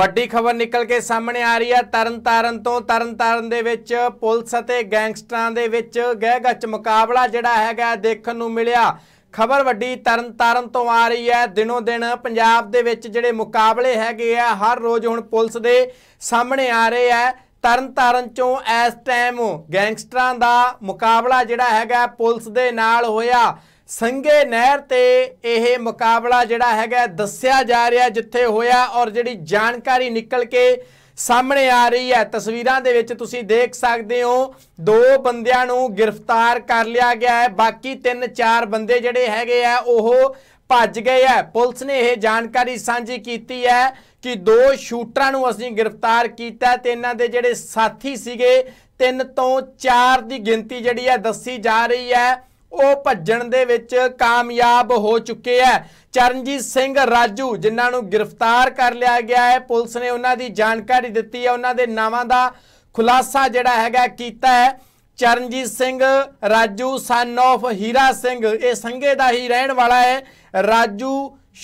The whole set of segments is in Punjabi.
ਵੱਡੀ ਖਬਰ ਨਿਕਲ ਕੇ ਸਾਹਮਣੇ ਆ ਰਹੀ ਹੈ ਤਰਨਤਾਰਨ ਤੋਂ ਤਰਨਤਾਰਨ ਦੇ ਵਿੱਚ ਪੁਲਿਸ ਅਤੇ ਗੈਂਗਸਟਰਾਂ ਦੇ ਵਿੱਚ ਗਹਿਗੱਚ ਮੁਕਾਬਲਾ ਜਿਹੜਾ ਹੈਗਾ ਦੇਖਣ ਨੂੰ ਮਿਲਿਆ ਖਬਰ ਵੱਡੀ ਤਰਨਤਾਰਨ ਤੋਂ ਆ ਰਹੀ ਹੈ ਦਿਨੋਂ ਦਿਨ ਪੰਜਾਬ ਦੇ ਵਿੱਚ ਜਿਹੜੇ ਮੁਕਾਬਲੇ ਹੈਗੇ ਆ ਹਰ ਰੋਜ਼ ਹੁਣ ਪੁਲਿਸ ਦੇ ਸਾਹਮਣੇ ਆ ਰਹੇ ਆ ਤਰਨਤਾਰਨ ਚੋਂ ਇਸ ਟਾਈਮ ਗੈਂਗਸਟਰਾਂ ਦਾ ਮੁਕਾਬਲਾ ਜਿਹੜਾ ਹੈਗਾ ਪੁਲਿਸ ਦੇ ਨਾਲ ਹੋਇਆ ਸੰਗੇ ਨਹਿਰ ਤੇ ਇਹ ਮੁਕਾਬਲਾ ਜਿਹੜਾ ਹੈਗਾ ਦੱਸਿਆ ਜਾ ਰਿਹਾ ਜਿੱਥੇ ਹੋਇਆ ਔਰ ਜਿਹੜੀ ਜਾਣਕਾਰੀ ਨਿਕਲ ਕੇ ਸਾਹਮਣੇ ਆ ਰਹੀ ਹੈ ਤਸਵੀਰਾਂ ਦੇ ਵਿੱਚ ਤੁਸੀਂ ਦੇਖ ਸਕਦੇ ਹੋ ਦੋ ਬੰਦਿਆਂ ਨੂੰ ਗ੍ਰਿਫਤਾਰ ਕਰ ਲਿਆ ਗਿਆ ਹੈ ਬਾਕੀ ਤਿੰਨ ਚਾਰ ਬੰਦੇ ਜਿਹੜੇ ਹੈਗੇ ਆ ਉਹ ਭੱਜ ਗਏ ਆ ਪੁਲਿਸ ਨੇ ਇਹ ਜਾਣਕਾਰੀ ਸਾਂਝੀ ਕੀਤੀ ਹੈ ਕਿ ਦੋ ਸ਼ੂਟਰਾਂ ਨੂੰ ਅਸੀਂ ਗ੍ਰਿਫਤਾਰ ਕੀਤਾ ਤੇ ਇਹਨਾਂ ਦੇ ਜਿਹੜੇ ਸਾਥੀ ਸੀਗੇ ਤਿੰਨ ਤੋਂ ਚਾਰ ਦੀ ਗਿਣਤੀ ਜਿਹੜੀ ਹੈ ਦੱਸੀ ਜਾ ਰਹੀ ਹੈ ਉਹ ਭੱਜਣ ਦੇ ਵਿੱਚ ਕਾਮਯਾਬ ਹੋ ਚੁੱਕੇ ਐ ਚਰਨਜੀਤ ਸਿੰਘ ਰਾਜੂ ਜਿਨ੍ਹਾਂ ਨੂੰ ਗ੍ਰਿਫਤਾਰ ਕਰ ਲਿਆ ਗਿਆ ਹੈ ਪੁਲਿਸ ਨੇ ਉਹਨਾਂ ਦੀ ਜਾਣਕਾਰੀ ਦਿੱਤੀ ਹੈ ਉਹਨਾਂ ਦੇ ਨਾਵਾਂ ਦਾ ਖੁਲਾਸਾ ਜਿਹੜਾ ਹੈਗਾ ਕੀਤਾ ਹੈ ਚਰਨਜੀਤ ਸਿੰਘ ਰਾਜੂ ਸਨ ਆਫ ਹੀਰਾ ਸਿੰਘ ਇਹ ਸੰਗੇ ਦਾ ਹੀ ਰਹਿਣ ਵਾਲਾ ਹੈ ਰਾਜੂ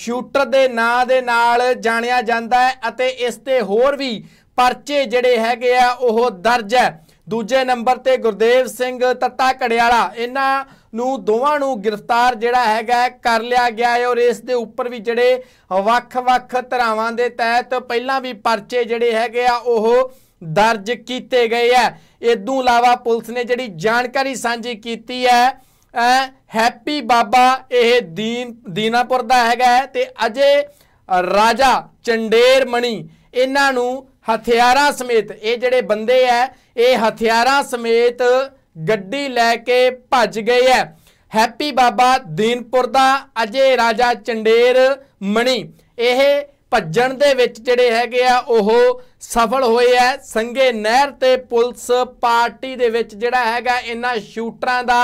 ਸ਼ੂਟਰ ਦੇ ਨਾਂ ਦੇ ਨਾਲ ਜਾਣਿਆ ਜਾਂਦਾ ਹੈ ਅਤੇ ਇਸ ਤੇ ਹੋਰ ਵੀ ਪਰਚੇ ਜਿਹੜੇ ਹੈਗੇ ਆ ਉਹ ਦਰਜ ਹੈ ਦੂਜੇ ਨੰਬਰ ਤੇ ਗੁਰਦੇਵ ਸਿੰਘ ਤੱਤਾ ਘੜਿਆਲਾ ਇਹਨਾਂ ਨੂੰ ਦੋਵਾਂ ਨੂੰ ਗ੍ਰਿਫਤਾਰ ਜਿਹੜਾ ਹੈਗਾ ਕਰ ਲਿਆ ਗਿਆ ਹੈ ਔਰ ਇਸ ਦੇ ਉੱਪਰ ਵੀ ਜਿਹੜੇ ਵੱਖ-ਵੱਖ ਧਰਾਵਾਂ ਦੇ ਤਹਿਤ ਪਹਿਲਾਂ ਵੀ ਪਰਚੇ ਜਿਹੜੇ ਹੈਗੇ ਆ ਉਹ ਦਰਜ ਕੀਤੇ ਗਏ ਆ ਇਦੋਂ ਇਲਾਵਾ ਪੁਲਿਸ ਨੇ ਜਿਹੜੀ ਜਾਣਕਾਰੀ ਸਾਂਝੀ ਕੀਤੀ ਹੈ ਹੈਪੀ ਬਾਬਾ ਇਹ ਦੀਨ ਦੀਨਾਪੁਰ ਦਾ ਹੈਗਾ ਤੇ ਅਜੇ ਰਾਜਾ ਚੰਡੇਰ ਮਣੀ ਇਹਨਾਂ ਨੂੰ ਹਥਿਆਰਾਂ ਸਮੇਤ ਇਹ ਜਿਹੜੇ ਬੰਦੇ ਐ ਇਹ ਹਥਿਆਰਾਂ ਸਮੇਤ ਗੱਡੀ ਲੈ ਕੇ ਭੱਜ ਗਏ ਐ ਹੈਪੀ ਬਾਬਾ ਦੀਨਪੁਰ ਦਾ ਅਜੇ ਰਾਜਾ ਚੰਡੇਰ ਮਣੀ ਇਹ ਭੱਜਣ ਦੇ ਵਿੱਚ ਜਿਹੜੇ ਹੈਗੇ ਆ ਉਹ ਸਫਲ ਹੋਏ ਐ ਸੰਗੇ ਨਹਿਰ ਤੇ ਪੁਲਿਸ ਪਾਰਟੀ ਦੇ ਵਿੱਚ ਜਿਹੜਾ ਹੈਗਾ ਇਹਨਾਂ ਸ਼ੂਟਰਾਂ ਦਾ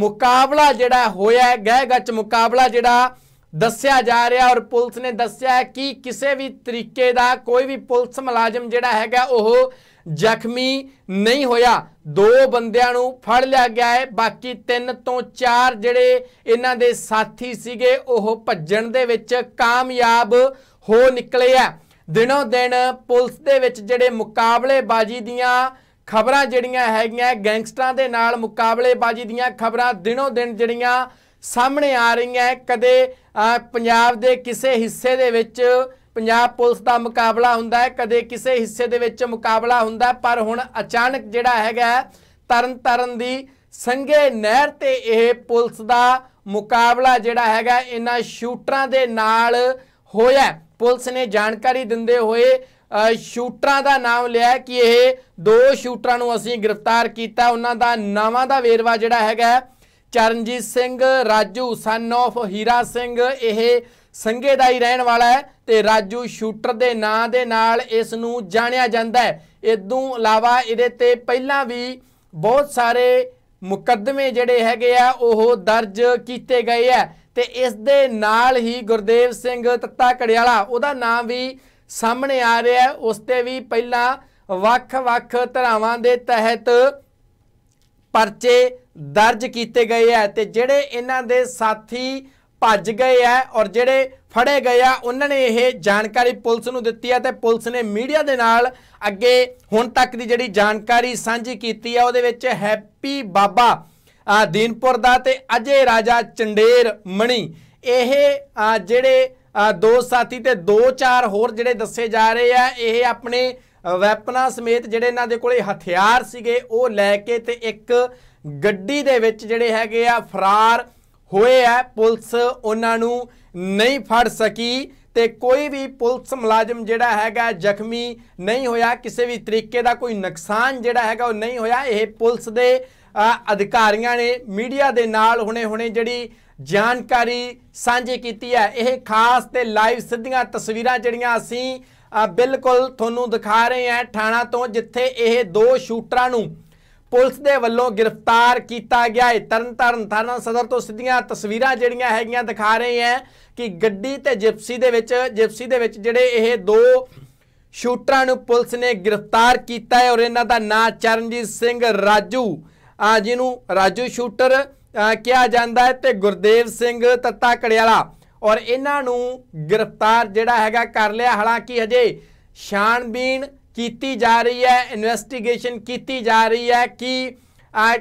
ਮੁਕਾਬਲਾ ਜਿਹੜਾ ਹੋਇਆ ਗਹਿ ਗੱਚ ਮੁਕਾਬਲਾ ਜਿਹੜਾ ਦੱਸਿਆ ਜਾ ਰਿਹਾ ਔਰ ਪੁਲਿਸ ਨੇ ਦੱਸਿਆ ਕਿ ਕਿਸੇ ਵੀ ਤਰੀਕੇ ਦਾ ਕੋਈ ਵੀ ਪੁਲਿਸ ਮੁਲਾਜ਼ਮ ਜਿਹੜਾ ਹੈਗਾ ਉਹ ਜ਼ਖਮੀ ਨਹੀਂ ਹੋਇਆ ਦੋ ਬੰਦਿਆਂ ਨੂੰ ਫੜ ਲਿਆ ਗਿਆ ਹੈ ਬਾਕੀ ਤਿੰਨ ਤੋਂ ਚਾਰ ਜਿਹੜੇ ਇਹਨਾਂ ਦੇ ਸਾਥੀ ਸੀਗੇ ਉਹ ਭੱਜਣ ਦੇ ਵਿੱਚ ਕਾਮਯਾਬ ਹੋ ਨਿਕਲੇ ਆ ਦਿਨੋਂ ਦਿਨ ਪੁਲਿਸ ਦੇ ਵਿੱਚ ਜਿਹੜੇ ਮੁਕਾਬਲੇਬਾਜ਼ੀ ਦੀਆਂ ਖਬਰਾਂ ਜਿਹੜੀਆਂ ਹੈਗੀਆਂ ਗੈਂਗਸਟਰਾਂ ਦੇ ਨਾਲ ਮੁਕਾਬਲੇਬਾਜ਼ੀ ਦੀਆਂ ਖਬਰਾਂ ਦਿਨੋਂ ਦਿਨ ਜਿਹੜੀਆਂ ਸਾਹਮਣੇ ਆ ਰਹੀਆਂ ਹੈ ਕਦੇ ਪੰਜਾਬ ਦੇ ਕਿਸੇ ਹਿੱਸੇ ਦੇ ਵਿੱਚ ਪੰਜਾਬ ਪੁਲਿਸ ਦਾ ਮੁਕਾਬਲਾ ਹੁੰਦਾ ਹੈ ਕਦੇ ਕਿਸੇ ਹਿੱਸੇ ਦੇ ਵਿੱਚ ਮੁਕਾਬਲਾ ਹੁੰਦਾ ਪਰ ਹੁਣ ਅਚਾਨਕ ਜਿਹੜਾ ਹੈਗਾ ਤਰਨ ਤਰਨ ਦੀ ਸੰਗੇ ਨਹਿਰ ਤੇ ਇਹ ਪੁਲਿਸ ਦਾ ਮੁਕਾਬਲਾ ਜਿਹੜਾ ਹੈਗਾ ਇਹਨਾਂ ਸ਼ੂਟਰਾਂ ਦੇ ਨਾਲ ਹੋਇਆ ਪੁਲਿਸ ਨੇ ਜਾਣਕਾਰੀ ਦਿੰਦੇ ਹੋਏ ਸ਼ੂਟਰਾਂ ਦਾ ਨਾਮ ਲਿਆ ਕਿ ਇਹ ਦੋ ਸ਼ੂਟਰਾਂ ਨੂੰ ਅਸੀਂ ਗ੍ਰਿਫਤਾਰ ਕੀਤਾ ਉਹਨਾਂ ਦਾ ਨਾਵਾਂ ਦਾ ਵੇਰਵਾ ਜਿਹੜਾ ਹੈਗਾ ਚਰਨਜੀਤ ਸਿੰਘ ਰਾਜੂ ਸਨ ਆਫ ਹੀਰਾ ਸਿੰਘ ਇਹ ਸੰਗੇ ਦਾ ਹੀ ਰਹਿਣ ਵਾਲਾ ਹੈ ਤੇ ਰਾਜੂ ਸ਼ੂਟਰ ਦੇ ਨਾਂ ਦੇ ਨਾਲ ਇਸ ਨੂੰ ਜਾਣਿਆ ਜਾਂਦਾ ਹੈ ਇਦੋਂ ਇਲਾਵਾ ਇਹਦੇ ਤੇ ਪਹਿਲਾਂ ਵੀ ਬਹੁਤ ਸਾਰੇ ਮੁਕੱਦਮੇ ਜਿਹੜੇ ਹੈਗੇ ਆ ਉਹ ਦਰਜ ਕੀਤੇ ਗਏ ਆ ਤੇ ਇਸ ਦੇ ਨਾਲ ਹੀ ਗੁਰਦੇਵ ਸਿੰਘ ਤੱਤਾ ਕੜਿਆਲਾ ਉਹਦਾ ਨਾਮ ਵੀ ਸਾਹਮਣੇ ਆ ਰਿਹਾ ਹੈ ਉਸ ਤੇ ਵੀ ਪਹਿਲਾਂ ਵੱਖ-ਵੱਖ ਧਰਾਵਾਂ ਦੇ ਤਹਿਤ ਪਰਚੇ ਦਰਜ ਕੀਤੇ ਗਏ ਹੈ ਤੇ ਜਿਹੜੇ ਇਹਨਾਂ ਦੇ ਸਾਥੀ ਭੱਜ ਗਏ ਹੈ ਔਰ ਜਿਹੜੇ ਫੜੇ ਗਏ ਆ ਉਹਨਾਂ ਨੇ ਇਹ ਜਾਣਕਾਰੀ ਪੁਲਿਸ ਨੂੰ ਦਿੱਤੀ ਹੈ ਤੇ ਪੁਲਿਸ ਨੇ ਮੀਡੀਆ ਦੇ ਨਾਲ ਅੱਗੇ ਹੁਣ ਤੱਕ ਦੀ ਜਿਹੜੀ ਜਾਣਕਾਰੀ ਸਾਂਝੀ ਕੀਤੀ ਹੈ ਉਹਦੇ ਵਿੱਚ ਹੈਪੀ ਬਾਬਾ ਦੀਨਪੁਰ ਦਾ ਤੇ ਅਜੇ ਰਾਜਾ ਚੰਡੇਰ ਮਣੀ ਇਹ ਜਿਹੜੇ ਦੋ ਸਾਥੀ ਤੇ ਦੋ ਚਾਰ ਹੋਰ ਜਿਹੜੇ ਦੱਸੇ ਜਾ ਰਹੇ ਆ ਇਹ ਆਪਣੇ ਵੈਪਨਾਂ ਸਮੇਤ ਜਿਹੜੇ ਇਹਨਾਂ ਦੇ ਕੋਲੇ ਹਥਿਆਰ ਸੀਗੇ ਉਹ ਲੈ ਕੇ ਤੇ ਇੱਕ ਗੱਡੀ ਦੇ ਵਿੱਚ ਜਿਹੜੇ ਹੈਗੇ ਆ ਫਰਾਰ ਹੋਏ ਆ ਪੁਲਿਸ ਉਹਨਾਂ ਨੂੰ ਨਹੀਂ ਫੜ ਸਕੀ ਤੇ ਕੋਈ ਵੀ ਪੁਲਿਸ ਮੁਲਾਜ਼ਮ ਜਿਹੜਾ ਹੈਗਾ ਜ਼ਖਮੀ ਨਹੀਂ ਹੋਇਆ ਕਿਸੇ ਵੀ ਤਰੀਕੇ ਦਾ ਕੋਈ ਨੁਕਸਾਨ ਜਿਹੜਾ ਹੈਗਾ ਉਹ ਨਹੀਂ ਹੋਇਆ ਇਹ ਪੁਲਿਸ ਦੇ ਅਧਿਕਾਰੀਆਂ ਨੇ ਮੀਡੀਆ ਦੇ ਨਾਲ ਹੁਣੇ-ਹੁਣੇ ਜਿਹੜੀ ਜਾਣਕਾਰੀ ਸਾਂਝੀ ਕੀਤੀ ਹੈ ਇਹ ਖਾਸ ਤੇ ਲਾਈਵ ਸਿੱਧੀਆਂ ਤਸਵੀਰਾਂ ਜਿਹੜੀਆਂ ਅਸੀਂ ਬਿਲਕੁਲ ਤੁਹਾਨੂੰ ਦਿਖਾ ਰਹੇ ਹਾਂ ਥਾਣਾ ਤੋਂ ਜਿੱਥੇ ਇਹ ਦੋ ਸ਼ੂਟਰਾਂ ਨੂੰ ਪੁਲਿਸ ਦੇ ਵੱਲੋਂ ਗ੍ਰਿਫਤਾਰ ਕੀਤਾ ਗਿਆ ਹੈ ਤਰਨਤਾਰਨ ਥਾਣਾ ਸਦਰ ਤੋਂ ਸਿੱਧੀਆਂ ਤਸਵੀਰਾਂ ਜਿਹੜੀਆਂ ਹੈਗੀਆਂ ਦਿਖਾ ਰਹੇ ਹੈ ਕਿ ਗੱਡੀ ਤੇ ਜਿਪਸੀ ਦੇ ਵਿੱਚ ਜਿਪਸੀ ਦੇ ਵਿੱਚ ਜਿਹੜੇ ਇਹ ਦੋ ਸ਼ੂਟਰਾਂ ਨੂੰ ਪੁਲਿਸ ਨੇ ਗ੍ਰਿਫਤਾਰ ਕੀਤਾ ਹੈ ਔਰ ਇਹਨਾਂ ਦਾ ਨਾਂ ਚਰਨਜੀਤ ਸਿੰਘ ਰਾਜੂ ਆ ਜਿਹਨੂੰ ਰਾਜੂ ਸ਼ੂਟਰ ਕਿਹਾ ਜਾਂਦਾ ਹੈ ਤੇ ਗੁਰਦੇਵ ਸਿੰਘ ਤੱਤਾ ਕੜਿਆਲਾ ਔਰ ਇਹਨਾਂ ਨੂੰ ਗ੍ਰਿਫਤਾਰ ਜਿਹੜਾ ਹੈਗਾ ਕਰ ਲਿਆ ਹਾਲਾਂਕਿ ਹਜੇ ਸ਼ਾਨਬੀਨ ਕੀਤੀ ਜਾ ਰਹੀ ਹੈ ਇਨਵੈਸਟੀਗੇਸ਼ਨ ਕੀਤੀ ਜਾ ਰਹੀ ਹੈ ਕਿ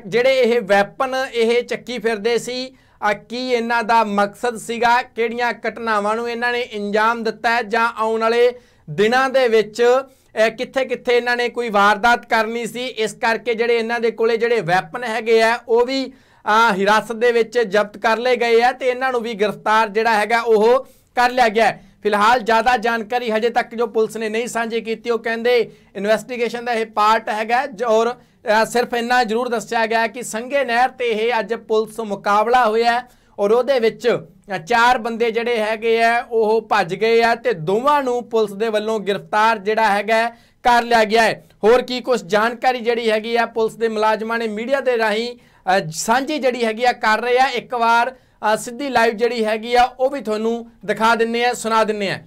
ਜਿਹੜੇ ਇਹ ਵੈਪਨ ਇਹ ਚੱਕੀ ਫਿਰਦੇ ਸੀ ਆ ਕੀ ਇਹਨਾਂ ਦਾ ਮਕਸਦ ਸੀਗਾ ਕਿਹੜੀਆਂ ਘਟਨਾਵਾਂ ਨੂੰ ਇਹਨਾਂ ਨੇ ਇੰਜਾਮ ਦਿੱਤਾ ਹੈ ਜਾਂ ਆਉਣ ਵਾਲੇ ਦਿਨਾਂ ਦੇ ਵਿੱਚ ਕਿੱਥੇ ਕਿੱਥੇ ਇਹਨਾਂ ਨੇ ਕੋਈ ਵਾਰਦਾਤ ਕਰਨੀ ਸੀ ਇਸ ਕਰਕੇ ਜਿਹੜੇ ਇਹਨਾਂ ਦੇ ਕੋਲੇ ਜਿਹੜੇ ਵੈਪਨ ਹੈਗੇ ਆ ਉਹ ਵੀ ਹਿਰਾਸਤ ਦੇ ਵਿੱਚ ਜ਼ਬਤ ਕਰ ਲਏ ਗਏ ਆ ਤੇ ਇਹਨਾਂ ਨੂੰ ਵੀ ਗ੍ਰਿਫਤਾਰ ਜਿਹੜਾ ਹੈਗਾ ਉਹ ਕਰ ਲਿਆ ਗਿਆ ਫਿਲਹਾਲ ਜ਼ਿਆਦਾ ਜਾਣਕਾਰੀ ਹਜੇ ਤੱਕ ਜੋ ਪੁਲਿਸ ਨੇ ਨਹੀਂ ਸਾਂਝੀ ਕੀਤੀ ਉਹ ਕਹਿੰਦੇ ਇਨਵੈਸਟੀਗੇਸ਼ਨ ਦਾ ਇਹ ਪਾਰਟ ਹੈਗਾ ਔਰ ਸਿਰਫ ਇੰਨਾ ਜ਼ਰੂਰ ਦੱਸਿਆ ਗਿਆ ਕਿ ਸੰਗੇ ਨਹਿਰ ਤੇ ਇਹ ਅੱਜ ਪੁਲਿਸ ਮੁਕਾਬਲਾ ਹੋਇਆ ਔਰ ਉਹਦੇ ਵਿੱਚ ਚਾਰ ਬੰਦੇ ਜਿਹੜੇ ਹੈਗੇ ਆ ਉਹ ਭੱਜ ਗਏ ਆ ਤੇ ਦੋਵਾਂ ਨੂੰ ਪੁਲਿਸ ਦੇ ਵੱਲੋਂ ਗ੍ਰਿਫਤਾਰ ਜਿਹੜਾ ਹੈਗਾ ਕਰ ਲਿਆ ਗਿਆ ਹੈ ਹੋਰ ਕੀ ਕੁਝ ਜਾਣਕਾਰੀ ਜਿਹੜੀ ਹੈਗੀ ਆ ਪੁਲਿਸ ਦੇ ਮੁਲਾਜ਼ਮਾਂ ਨੇ ਮੀਡੀਆ ਦੇ ਰਾਹੀਂ ਸਾਂਝੀ ਜਿਹੜੀ ਹੈਗੀ ਆ ਕਰ ਰਹੇ ਆ ਇੱਕ ਵਾਰ ਸਿੱਧੀ ਲਾਈਵ ਜਿਹੜੀ ਹੈਗੀ ਆ ਉਹ ਵੀ ਤੁਹਾਨੂੰ ਦਿਖਾ ਦਿੰਨੇ ਆ ਸੁਣਾ ਦਿੰਨੇ ਆ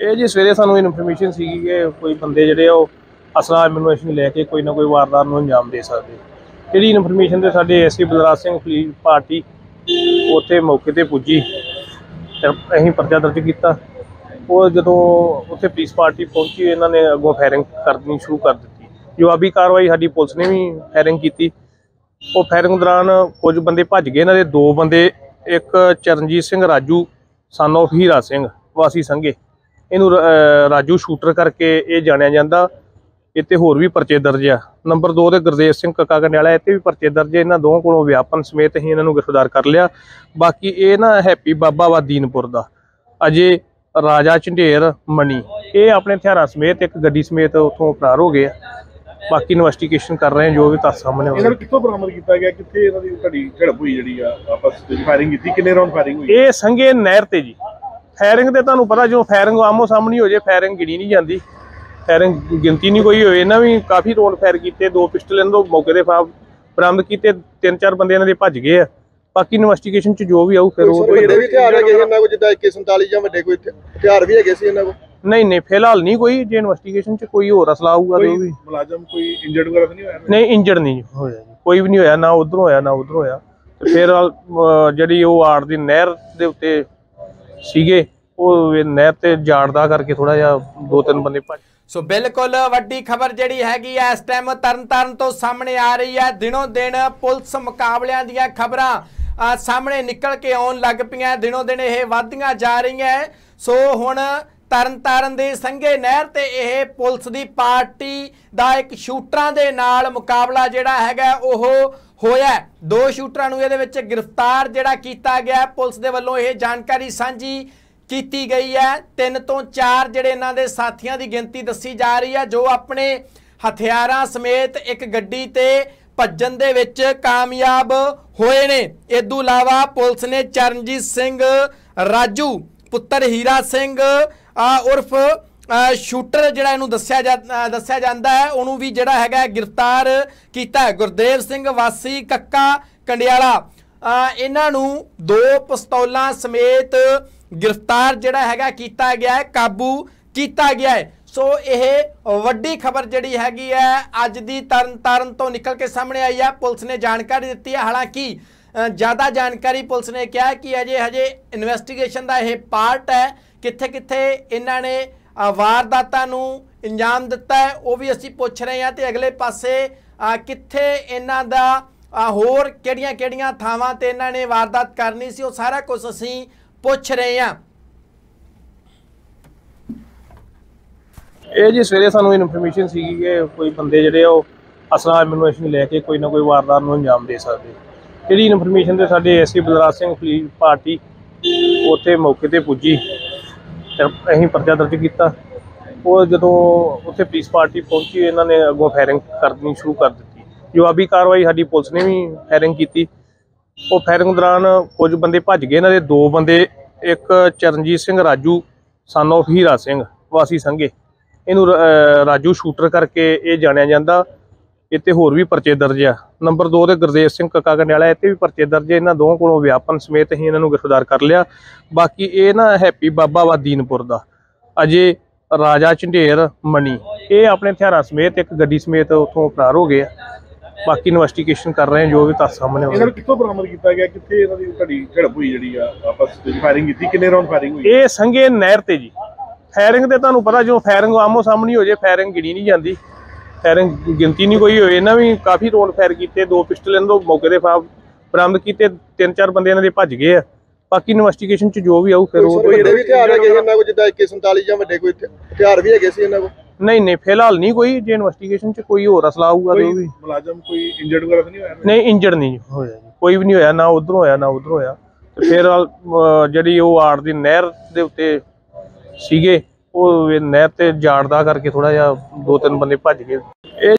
ਇਹ ਜੀ ਸਵੇਰੇ ਸਾਨੂੰ ਇਨਫੋਰਮੇਸ਼ਨ ਸੀਗੀ ਕਿ ਕੋਈ ਬੰਦੇ ਜਿਹੜੇ ਉਹ ਅਸਲਾ ਇਨਫੋਰਮੇਸ਼ਨ ਲੈ ਕੇ ਕੋਈ ਨਾ ਕੋਈ ਵਾਰਦਾਤ ਨੂੰ ਅੰਜਾਮ ਦੇ ਸਕਦੇ ਜਿਹੜੀ ਇਨਫੋਰਮੇਸ਼ਨ ਤੇ ਸਾਡੇ SP Balraj Singh police party ਉੱਥੇ ਮੌਕੇ ਤੇ ਪੁੱਜੀ ਅਸੀਂ ਪਰਚਾ ਦਰਜ ਕੀਤਾ ਉਹ ਜਦੋਂ ਉੱਥੇ ਪੁਲਿਸ ਪਾਰਟੀ ਪਹੁੰਚੀ ਇਹਨਾਂ ਨੇ ਅੱਗੋਂ ਫਾਇਰਿੰਗ ਕਰਨੀ ਸ਼ੁਰੂ ਕਰ ਦਿੱਤੀ ਜਵਾਬੀ ਕਾਰਵਾਈ ਸਾਡੀ ਪੁਲਿਸ ਨੇ ਵੀ ਫਾਇਰਿੰਗ ਕੀਤੀ ਉਹ ਫਾਇਰਿੰਗ ਦੌਰਾਨ ਕੁਝ ਬੰਦੇ ਭੱਜ ਗਏ ਇਹਨਾਂ ਦੇ ਦੋ ਬੰਦੇ ਇੱਕ ਚਰਨਜੀਤ ਸਿੰਘ ਰਾਜੂ ਸਨ ਆਫ ਹੀਰਾ ਸਿੰਘ ਵਾਸੀ ਸੰਗੇ ਇਹਨੂੰ ਰਾਜੂ ਸ਼ੂਟਰ ਕਰਕੇ ਇਹ ਜਾਣਿਆ ਜਾਂਦਾ ਇੱਥੇ ਹੋਰ ਵੀ ਪਰਚੇ ਦਰਜ ਆ ਨੰਬਰ 2 ਤੇ ਗੁਰਦੇਵ ਸਿੰਘ ਕੱਕਾ ਕੰਡਿਆਲਾ ਇੱਥੇ ਵੀ ਪਰਚੇ ਦਰਜ ਇਹਨਾਂ ਦੋਹਾਂ ਕੋਲੋਂ ਵਿਆਪਨ ਸਮੇਤ ਹੀ ਇਹਨਾਂ ਨੂੰ ਗ੍ਰਿਫਤਾਰ ਕਰ ਲਿਆ ਬਾਕੀ ਇਹ ਨਾ ਹੈਪੀ ਬਾਬਾ ਵਾਦੀਨਪੁਰ ਦੀਨਪੁਰ ਦਾ ਅਜੇ ਰਾਜਾ ਝੰਡੇਰ ਮਣੀ ਇਹ ਆਪਣੇ ਹਥਿਆਰਾਂ ਸਮੇਤ ਇੱਕ ਗੱਡੀ ਸਮੇਤ ਉੱਥੋਂ ਫਰਾਰ ਹੋ ਗਏ ਆ ਬਾਕੀ ਇਨਵੈਸਟੀਗੇਸ਼ਨ ਕਰ ਰਹੇ ਹਾਂ ਜੋ ਵੀ ਤਾਂ ਸਾਹਮਣੇ ਇਹਨਾਂ ਨੂੰ ਕਿੱਥੋਂ ਬਰਾਮਦ ਕੀਤਾ ਗਿਆ ਕਿੱਥੇ ਇਹਨਾਂ ਦੀ ਤੁਹਾਡੀ ਝੜਪ ਹੋਈ ਜਿਹੜੀ ਆ ਆਪਸ ਵਿੱਚ ਫਾਇਰਿੰਗ ਕੀਤੀ ਕਿੰਨੇ ਰਾਉਂਡ ਫਾਇਰਿੰਗ ਹੋਈ ਇਹ ਸੰਗੇ ਨਹਿਰ ਤੇ ਜੀ ਫਾਇਰਿੰਗ ਤੇ ਤੁਹਾਨੂੰ ਪਤਾ ਜੋ ਫਾਇਰਿੰਗ ਆਮੋ ਸਾਹਮਣੀ ਹੋ ਜੇ ਫਾਇਰਿੰਗ ਗਿਣੀ ਨਹੀਂ ਜਾਂਦੀ ਫਾਇਰਿੰਗ ਗਿਣਤੀ ਨਹੀਂ ਕੋਈ ਹੋਏ ਇਹਨਾਂ ਵੀ ਕਾਫੀ ਰੌਂਡ ਫਾਇਰ ਕੀਤੇ ਦੋ ਪਿਸਟਲ ਇਹਨਾਂ ਦੇ ਮੌਕੇ ਦੇ ਫਾਬ ਬਰਾਮਦ ਕੀਤੇ ਤਿੰਨ ਚਾਰ ਬੰਦੇ ਇਹਨਾਂ ਦੇ ਭੱਜ ਗਏ ਆ ਬਾਕੀ ਇਨਵੈਸਟੀਗੇਸ਼ਨ ਚ ਜੋ ਵੀ ਆਊ ਫਿਰ ਉਹ ਜਿਹੜੇ ਵੀ ਹਥਿਆਰ ਹੈਗੇ ਇਹਨਾਂ ਕੋ ਜਿੱਦਾਂ AK47 ਜਾਂ ਵੱਡੇ ਕੋਈ ਹਥਿਆਰ ਵੀ ਹੈਗੇ ਸੀ ਇਹਨਾਂ ਕੋ ਨਹੀਂ ਨਹੀਂ ਫਿਲਹਾਲ ਨਹੀਂ ਕੋਈ ਜੇ ਇਨਵੈਸਟੀਗੇਸ਼ਨ ਚ ਕੋਈ ਹੋਰ ਅਸਲਾ ਆਊਗਾ ਤੇ ਉਹ ਵੀ ਮੁਲਾਜ਼ਮ ਕੋਈ ਇੰਜਰਡ ਵਗੈਰਾ ਨਹੀਂ ਹੋਇਆ ਨਹੀਂ ਇੰਜਰਡ ਨਹੀਂ ਹੋਇਆ ਜੀ ਕੋਈ ਵੀ ਨਹੀਂ ਹੋਇਆ ਨਾ ਉਧਰੋਂ ਹੋਇਆ ਨਾ ਉਧਰੋਂ ਹੋਇਆ ਤੇ ਫਿਰ ਜਿਹੜੀ ਉਹ ਆੜ ਦੀ ਨਹਿਰ ਦੇ ਉੱਤੇ ਸੀਗੇ ਉਹ ਨਹਿਰ ਤੇ ਜਾੜਦਾ ਕਰਕੇ ਥੋੜਾ ਜਿਹਾ ਦੋ ਤਿੰਨ ਬੰਦੇ ਭੱਜ ਸੋ ਬਿਲਕੁਲ ਵੱਡੀ ਖਬਰ ਜਿਹੜੀ ਹੈਗੀ ਐ ਇਸ ਟਾਈਮ ਤਰਨਤਾਰਨ ਤੋਂ ਸਾਹਮਣੇ ਆ ਰਹੀ ਐ ਦਿਨੋਂ ਦਿਨ ਪੁਲਿਸ ਮੁਕਾਬਲਿਆਂ ਦੀਆਂ ਖਬਰਾਂ ਸਾਹਮਣੇ ਨਿਕਲ ਕੇ ਆਉਣ ਲੱਗ ਪਈਆਂ ਦਿਨੋਂ ਦਿਨ ਇਹ ਵਧਦੀਆਂ ਜਾ ਰਹੀਆਂ ਸੋ ਹੁਣ ਤਰਨਤਾਰਨ ਦੇ ਸੰਘੇ ਨਹਿਰ ਤੇ ਇਹ ਪੁਲਿਸ ਦੀ ਪਾਰਟੀ ਦਾ ਇੱਕ ਸ਼ੂਟਰਾਂ ਦੇ ਨਾਲ ਮੁਕਾਬਲਾ ਜਿਹੜਾ ਹੈਗਾ ਉਹ ਹੋਇਆ ਦੋ ਸ਼ੂਟਰਾਂ ਨੂੰ ਇਹਦੇ ਵਿੱਚ ਗ੍ਰਿਫਤਾਰ ਜਿਹੜਾ ਕੀਤਾ ਗਿਆ ਪੁਲਿਸ ਦੇ ਵੱਲੋਂ ਇਹ ਜਾਣਕਾਰੀ ਸਾਂਝੀ ਕੀਤੀ ਗਈ ਹੈ ਤਿੰਨ ਤੋਂ ਚਾਰ ਜਿਹੜੇ ਇਹਨਾਂ ਦੇ ਸਾਥੀਆਂ ਦੀ ਗਿਣਤੀ ਦੱਸੀ ਜਾ ਰਹੀ ਹੈ ਜੋ ਆਪਣੇ ਹਥਿਆਰਾਂ ਸਮੇਤ ਇੱਕ ਗੱਡੀ ਤੇ ਭੱਜਣ ਦੇ ਵਿੱਚ ਕਾਮਯਾਬ ਹੋਏ ਨੇ ਇਦੋਂ ਇਲਾਵਾ ਪੁਲਿਸ ਨੇ ਚਰਨਜੀਤ ਸਿੰਘ ਰਾਜੂ ਪੁੱਤਰ ਹੀਰਾ ਸਿੰਘ ਉਰਫ ਸ਼ੂਟਰ ਜਿਹੜਾ ਇਹਨੂੰ ਦੱਸਿਆ ਦੱਸਿਆ ਜਾਂਦਾ ਹੈ ਉਹਨੂੰ ਵੀ ਜਿਹੜਾ ਹੈਗਾ ਗ੍ਰਿਫਤਾਰ ਕੀਤਾ ਗੁਰਦੇਵ ਸਿੰਘ ਵਾਸੀ ਕੱਕਾ ਕੰਡਿਆਲਾ ਇਹਨਾਂ ਨੂੰ ਦੋ ਪਿਸਤੌਲਾਂ ਸਮੇਤ ਗ੍ਰਿਫਤਾਰ ਜਿਹੜਾ ਹੈਗਾ ਕੀਤਾ ਗਿਆ ਹੈ ਕਾਬੂ ਕੀਤਾ ਗਿਆ ਹੈ ਸੋ ਇਹ ਵੱਡੀ ਖਬਰ ਜਿਹੜੀ ਹੈਗੀ ਹੈ ਅੱਜ ਦੀ ਤਰਨਤਾਰਨ ਤੋਂ ਨਿਕਲ ਕੇ ਸਾਹਮਣੇ ਆਈ ਹੈ ਪੁਲਿਸ ਨੇ ਜਾਣਕਾਰੀ ਦਿੱਤੀ ਹੈ ਹਾਲਾਂਕਿ ਜ਼ਿਆਦਾ ਜਾਣਕਾਰੀ ਪੁਲਿਸ ਨੇ ਕਿਹਾ ਕਿ ਅਜੇ ਹਜੇ ਇਨਵੈਸਟੀਗੇਸ਼ਨ ਦਾ ਇਹ ਪਾਰਟ ਹੈ ਕਿੱਥੇ ਕਿੱਥੇ ਇਹਨਾਂ ਨੇ ਵਾਰਦਾਤਾਂ ਨੂੰ ਇੰਜਾਮ ਦਿੱਤਾ ਹੈ ਉਹ ਵੀ ਅਸੀਂ ਪੁੱਛ ਰਹੇ ਹਾਂ ਤੇ ਅਗਲੇ ਪਾਸੇ ਕਿੱਥੇ ਇਹਨਾਂ ਦਾ ਹੋਰ ਕਿਹੜੀਆਂ-ਕਿਹੜੀਆਂ ਥਾਵਾਂ ਤੇ ਇਹਨਾਂ ਨੇ ਵਾਰਦਾਤ ਕਰਨੀ ਸੀ ਉਹ ਸਾਰਾ ਕੁਝ ਅਸੀਂ ਪੁੱਛ ਰਹੇ ਹਾਂ ਇਹ ਜੀ ਸਵੇਰੇ ਸਾਨੂੰ ਇਨਫੋਰਮੇਸ਼ਨ ਸੀਗੀ ਕਿ ਕੋਈ ਬੰਦੇ ਜਿਹੜੇ ਉਹ ਅਸਲਾ ਇਨਫੋਰਮੇਸ਼ਨ ਲੈ ਕੇ ਕੋਈ ਨਾ ਕੋਈ ਵਾਰਦਾਤ ਨੂੰ ਅੰਜਾਮ ਦੇ ਸਕਦੇ ਜਿਹੜੀ ਇਨਫੋਰਮੇਸ਼ਨ ਤੇ ਸਾਡੇ SP Balraj Singh fleet party ਉੱਥੇ ਮੌਕੇ ਤੇ ਪੁੱਜੀ ਤੇ ਅਸੀਂ ਪਰਚਾ ਦਰਜ ਕੀਤਾ ਉਹ ਜਦੋਂ ਉੱਥੇ ਪੁਲਿਸ ਪਾਰਟੀ ਪਹੁੰਚੀ ਇਹਨਾਂ ਨੇ ਅੱਗੋਂ ਫਾਇਰਿੰਗ ਕਰਨੀ ਸ਼ੁਰੂ ਕਰ ਦਿੱਤੀ ਜਵਾਬੀ ਕਾਰਵਾਈ ਸਾਡੀ ਪੁਲਿਸ ਨੇ ਵੀ ਫਾਇਰਿੰਗ ਕੀਤੀ ਉਹ ਫਾਇਰਿੰਗ ਦੌਰਾਨ ਕੁਝ ਬੰਦੇ ਭੱਜ ਗਏ ਇਹਨਾਂ ਦੇ ਦੋ ਬੰਦੇ ਇੱਕ ਚਰਨਜੀਤ ਸਿੰਘ ਰਾਜੂ ਸਨ ਆਫ ਹੀਰਾ ਸਿੰਘ ਵਾਸੀ ਸੰਗੇ ਇਹਨੂੰ ਰਾਜੂ ਸ਼ੂਟਰ ਕਰਕੇ ਇਹ ਜਾਣਿਆ ਜਾਂਦਾ ਇੱਥੇ ਹੋਰ ਵੀ ਪਰਚੇ ਦਰਜ ਆ ਨੰਬਰ 2 ਦੇ ਗੁਰਦੇਵ ਸਿੰਘ ਕੱਕਾ ਕੰਡਿਆਲਾ ਇੱਥੇ ਵੀ ਪਰਚੇ ਦਰਜ ਇਹਨਾਂ ਦੋਹਾਂ ਕੋਲੋਂ ਵਿਆਪਨ ਸਮੇਤ ਹੀ ਇਹਨਾਂ ਨੂੰ ਗ੍ਰਿਫਤਾਰ ਕਰ ਲਿਆ ਬਾਕੀ ਇਹ ਨਾ ਹੈਪੀ ਬਾਬਾ ਵਾ ਦੀਨਪੁਰ ਦਾ ਅਜੇ ਰਾਜਾ ਝੰਡੇਰ ਮਣੀ ਇਹ ਆਪਣੇ ਹਥਿਆਰਾਂ ਸਮੇਤ ਇੱਕ ਗੱਡੀ ਸਮੇਤ ਉੱਥੋਂ ਫਰਾਰ ਹੋ ਗਏ ਆ ਬਾਕੀ ਇਨਵੈਸਟੀਗੇਸ਼ਨ ਕਰ ਰਹੇ ਜੋ ਵੀ ਤਾਂ ਸਾਹਮਣੇ ਹੋਵੇ ਇਹਨਾਂ ਕਿੱਥੋਂ ਬਰਾਮਦ ਕੀਤਾ ਗਿਆ ਕਿੱਥੇ ਇਹਨਾਂ ਦੀ ਘੜੀ ਝੜਪ ਹੋਈ ਜਿਹੜੀ ਆ ਆਪਸ ਵਿੱਚ ਫਾਇਰਿੰਗ ਕੀਤੀ ਕਿੰਨੇ ਰਾਉਂਡ ਫਾਇਰਿੰਗ ਹੋਈ ਇਹ ਸੰਗੇ ਨਹਿਰ ਤੇ ਜੀ ਫਾਇਰਿੰਗ ਤੇ ਤੁਹਾਨੂੰ ਪਤਾ ਜੋ ਫਾਇਰਿੰਗ ਆਮੋ ਸਾਹਮਣੀ ਹੋ ਜੇ ਫਾਇਰਿੰਗ ਗਿਣੀ ਨਹੀਂ ਜਾਂਦੀ ਫਾਇਰਿੰਗ ਗਿਣਤੀ ਨਹੀਂ ਕੋਈ ਹੋਈ ਇਹਨਾਂ ਵੀ ਕਾਫੀ ਰੋਲ ਫਾਇਰ ਕੀਤੇ ਦੋ ਪਿਸਟਲ ਇਹਨਾਂ ਤੋਂ ਮੌਕੇ ਦੇ ਫਾਬ ਬਰਾਮਦ ਕੀਤੇ ਤਿੰਨ ਚਾਰ ਬੰਦੇ ਇਹਨਾਂ ਦੇ ਭੱਜ ਗਏ ਆ ਬਾਕੀ ਇਨਵੈਸਟੀਗੇਸ਼ਨ ਚ ਜੋ ਵੀ ਆਊ ਫਿਰ ਉਹ ਇਹਦੇ ਵੀ ਹਥਿਆਰ ਹੈਗੇ ਸੀ ਇਹਨਾਂ ਕੋਲ ਜਿੱਦਾਂ AK47 ਜਾਂ ਵੱਡੇ ਕੋਈ ਹਥਿਆਰ ਵੀ ਹੈਗੇ ਸੀ ਇਹਨਾਂ ਕੋਲ ਨਹੀਂ ਨਹੀਂ ਫਿਲਹਾਲ ਨਹੀਂ ਕੋਈ ਜੇ ਇਨਵੈਸਟੀਗੇਸ਼ਨ ਚ ਕੋਈ ਹੋਰ ਅਸਲਾ ਆਊਗਾ ਤੇ ਉਹ ਵੀ ਮੁਲਾਜ਼ਮ ਕੋਈ ਇੰਜਰਡ ਵਗੈਰਾ ਤਾਂ ਨਹੀਂ ਹੋਇਆ ਨਹੀਂ ਇੰਜਰਡ ਨਹੀਂ ਹੋਇਆ ਕੋਈ ਵੀ ਨਹੀਂ ਹੋਇਆ ਨਾ ਉਧਰੋਂ ਹੋਇਆ ਨਾ ਉਧਰੋਂ ਹੋਇਆ ਤੇ ਫਿਰ ਜਿਹੜੀ ਉਹ ਆੜ ਦੀ ਨਹਿਰ ਦੇ ਉੱਤੇ ਸੀਗੇ ਉਹ ਨਹਿਰ ਤੇ ਜਾੜਦਾ ਕਰਕੇ ਥੋੜਾ ਜਿਹਾ ਦੋ ਤਿੰਨ ਬੰਦੇ ਭੱਜ ਗਏ ਇਹ